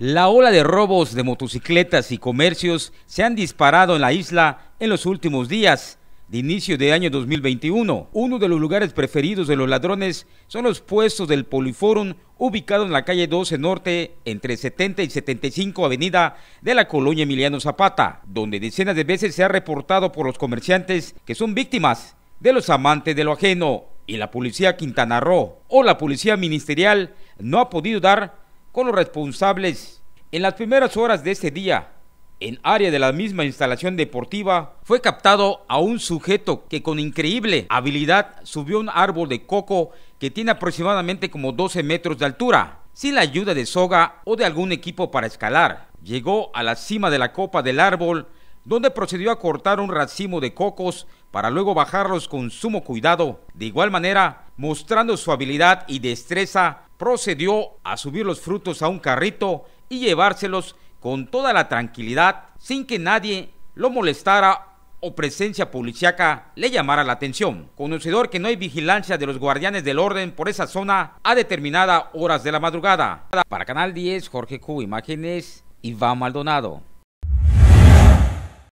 La ola de robos de motocicletas y comercios se han disparado en la isla en los últimos días. De inicio de año 2021, uno de los lugares preferidos de los ladrones son los puestos del Poliforum, ubicado en la calle 12 Norte, entre 70 y 75 Avenida de la colonia Emiliano Zapata, donde decenas de veces se ha reportado por los comerciantes que son víctimas de los amantes de lo ajeno. Y la policía Quintana Roo o la policía ministerial no ha podido dar con los responsables. En las primeras horas de este día, en área de la misma instalación deportiva, fue captado a un sujeto que con increíble habilidad subió un árbol de coco que tiene aproximadamente como 12 metros de altura, sin la ayuda de soga o de algún equipo para escalar. Llegó a la cima de la copa del árbol, donde procedió a cortar un racimo de cocos para luego bajarlos con sumo cuidado. De igual manera, mostrando su habilidad y destreza, procedió a subir los frutos a un carrito y llevárselos con toda la tranquilidad, sin que nadie lo molestara o presencia policiaca le llamara la atención. Conocedor que no hay vigilancia de los guardianes del orden por esa zona a determinadas horas de la madrugada. Para Canal 10, Jorge Q, imágenes Iván Maldonado.